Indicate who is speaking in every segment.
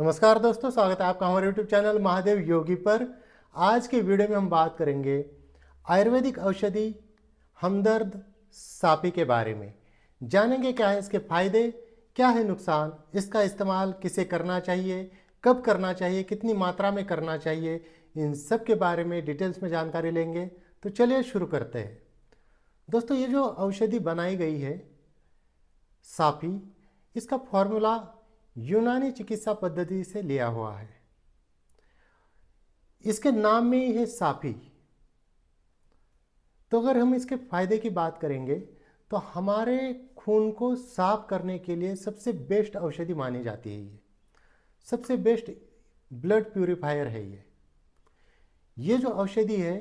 Speaker 1: नमस्कार दोस्तों स्वागत है आपका हमारे यूट्यूब चैनल महादेव योगी पर आज के वीडियो में हम बात करेंगे आयुर्वेदिक औषधि हमदर्द सापी के बारे में जानेंगे क्या है इसके फायदे क्या है नुकसान इसका इस्तेमाल किसे करना चाहिए कब करना चाहिए कितनी मात्रा में करना चाहिए इन सब के बारे में डिटेल्स में जानकारी लेंगे तो चलिए शुरू करते हैं दोस्तों ये जो औषधि बनाई गई है सापी इसका फॉर्मूला यूनानी चिकित्सा पद्धति से लिया हुआ है इसके नाम में ही है साफी तो अगर हम इसके फायदे की बात करेंगे तो हमारे खून को साफ करने के लिए सबसे बेस्ट औषधि मानी जाती है ये सबसे बेस्ट ब्लड प्यूरिफायर है ये ये जो औषधि है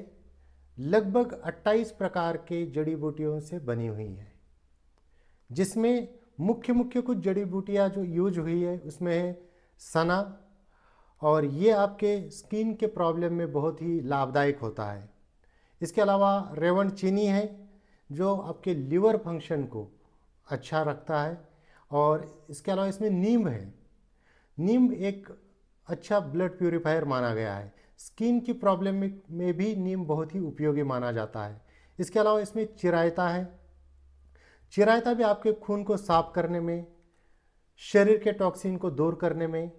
Speaker 1: लगभग 28 प्रकार के जड़ी बूटियों से बनी हुई है जिसमें मुख्य मुख्य कुछ जड़ी बूटियाँ जो यूज हुई है उसमें है सना और ये आपके स्किन के प्रॉब्लम में बहुत ही लाभदायक होता है इसके अलावा रेवन चीनी है जो आपके लिवर फंक्शन को अच्छा रखता है और इसके अलावा इसमें नीम है नीम एक अच्छा ब्लड प्योरीफायर माना गया है स्किन की प्रॉब्लम में भी नीम बहुत ही उपयोगी माना जाता है इसके अलावा इसमें चिरायता है चिरायता भी आपके खून को साफ करने में शरीर के टॉक्सिन को दूर करने में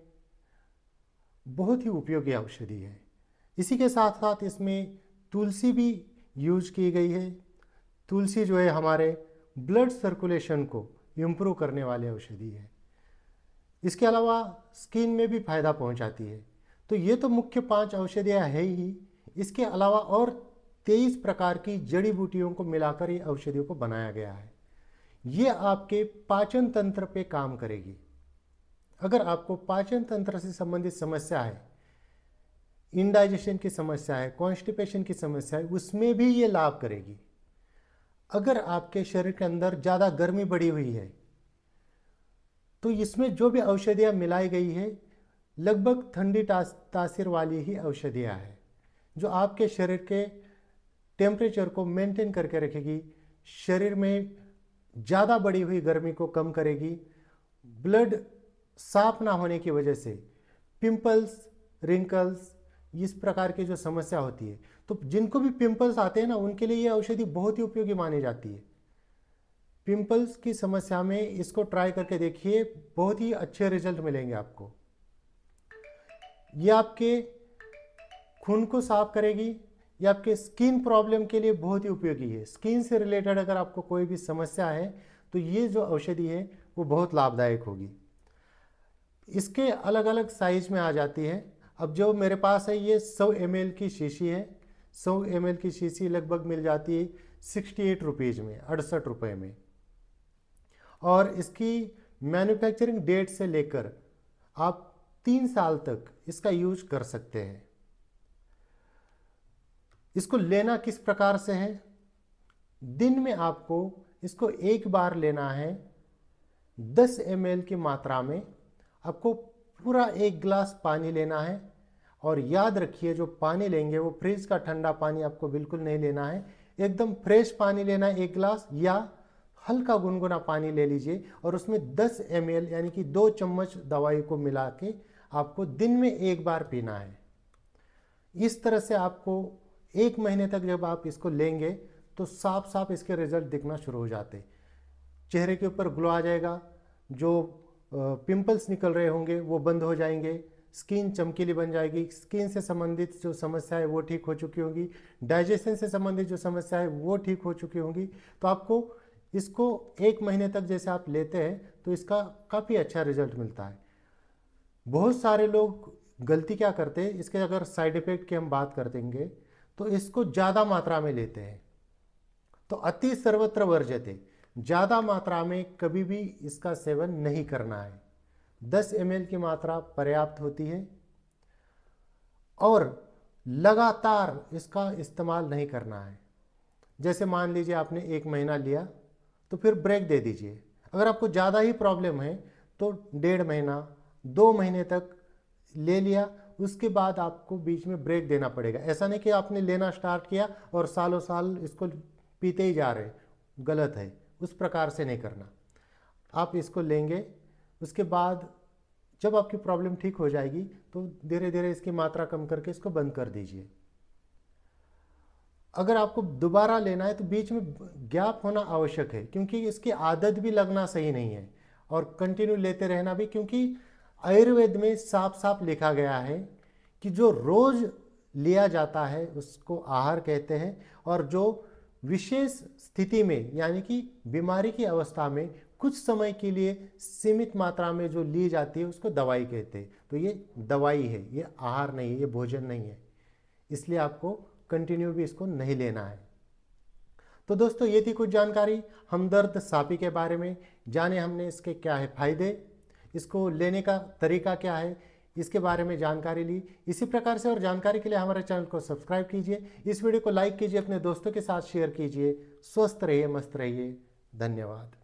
Speaker 1: बहुत ही उपयोगी औषधि है इसी के साथ साथ इसमें तुलसी भी यूज की गई है तुलसी जो है हमारे ब्लड सर्कुलेशन को इम्प्रूव करने वाली औषधि है इसके अलावा स्किन में भी फायदा पहुंचाती है तो ये तो मुख्य पांच औषधियाँ है ही इसके अलावा और तेईस प्रकार की जड़ी बूटियों को मिलाकर ये औषधियों को बनाया गया है ये आपके पाचन तंत्र पे काम करेगी अगर आपको पाचन तंत्र से संबंधित समस्या है इनडाइजेशन की समस्या है कॉन्स्टिपेशन की समस्या है उसमें भी ये लाभ करेगी अगर आपके शरीर के अंदर ज़्यादा गर्मी बढ़ी हुई है तो इसमें जो भी औषधियाँ मिलाई गई है लगभग ठंडी तासीर वाली ही औषधियाँ हैं जो आपके शरीर के टेम्परेचर को मेंटेन करके रखेगी शरीर में ज़्यादा बढ़ी हुई गर्मी को कम करेगी ब्लड साफ ना होने की वजह से पिंपल्स रिंकल्स इस प्रकार की जो समस्या होती है तो जिनको भी पिंपल्स आते हैं ना उनके लिए ये औषधि बहुत ही उपयोगी मानी जाती है पिंपल्स की समस्या में इसको ट्राई करके देखिए बहुत ही अच्छे रिजल्ट मिलेंगे आपको ये आपके खून को साफ करेगी ये आपके स्किन प्रॉब्लम के लिए बहुत ही उपयोगी है स्किन से रिलेटेड अगर आपको कोई भी समस्या है तो ये जो औषधि है वो बहुत लाभदायक होगी इसके अलग अलग साइज में आ जाती है अब जो मेरे पास है ये 100 एम की शीशी है 100 एम की शीशी लगभग मिल जाती है सिक्सटी एट रुपीज़ में अड़सठ रुपये में और इसकी मैन्युफैक्चरिंग डेट से लेकर आप तीन साल तक इसका यूज कर सकते हैं इसको लेना किस प्रकार से है दिन में आपको इसको एक बार लेना है 10 एम की मात्रा में आपको पूरा एक गिलास पानी लेना है और याद रखिए जो पानी लेंगे वो फ्रिज का ठंडा पानी आपको बिल्कुल नहीं लेना है एकदम फ्रेश पानी लेना है एक गिलास या हल्का गुनगुना पानी ले लीजिए और उसमें 10 एम यानी कि दो चम्मच दवाई को मिला के आपको दिन में एक बार पीना है इस तरह से आपको एक महीने तक जब आप इसको लेंगे तो साफ साफ इसके रिजल्ट दिखना शुरू हो जाते चेहरे के ऊपर ग्लो आ जाएगा जो पिंपल्स निकल रहे होंगे वो बंद हो जाएंगे स्किन चमकीली बन जाएगी स्किन से संबंधित जो समस्या है वो ठीक हो चुकी होगी डाइजेशन से संबंधित जो समस्या है वो ठीक हो चुकी होंगी तो आपको इसको एक महीने तक जैसे आप लेते हैं तो इसका काफ़ी अच्छा रिजल्ट मिलता है बहुत सारे लोग गलती क्या करते हैं इसके अगर साइड इफ़ेक्ट की हम बात कर देंगे तो इसको ज़्यादा मात्रा में लेते हैं तो अति सर्वत्र वर्जते ज़्यादा मात्रा में कभी भी इसका सेवन नहीं करना है 10 एम की मात्रा पर्याप्त होती है और लगातार इसका इस्तेमाल नहीं करना है जैसे मान लीजिए आपने एक महीना लिया तो फिर ब्रेक दे दीजिए अगर आपको ज़्यादा ही प्रॉब्लम है तो डेढ़ महीना दो महीने तक ले लिया उसके बाद आपको बीच में ब्रेक देना पड़ेगा ऐसा नहीं कि आपने लेना स्टार्ट किया और सालों साल इसको पीते ही जा रहे हैं गलत है उस प्रकार से नहीं करना आप इसको लेंगे उसके बाद जब आपकी प्रॉब्लम ठीक हो जाएगी तो धीरे धीरे इसकी मात्रा कम करके इसको बंद कर दीजिए अगर आपको दोबारा लेना है तो बीच में गैप होना आवश्यक है क्योंकि इसकी आदत भी लगना सही नहीं है और कंटिन्यू लेते रहना भी क्योंकि आयुर्वेद में साफ साफ लिखा गया है कि जो रोज़ लिया जाता है उसको आहार कहते हैं और जो विशेष स्थिति में यानी कि बीमारी की अवस्था में कुछ समय के लिए सीमित मात्रा में जो ली जाती है उसको दवाई कहते हैं तो ये दवाई है ये आहार नहीं है ये भोजन नहीं है इसलिए आपको कंटिन्यू भी इसको नहीं लेना है तो दोस्तों ये थी कुछ जानकारी हमदर्द सापी के बारे में जाने हमने इसके क्या है फायदे इसको लेने का तरीका क्या है इसके बारे में जानकारी ली इसी प्रकार से और जानकारी के लिए हमारे चैनल को सब्सक्राइब कीजिए इस वीडियो को लाइक कीजिए अपने दोस्तों के साथ शेयर कीजिए स्वस्थ रहिए मस्त रहिए धन्यवाद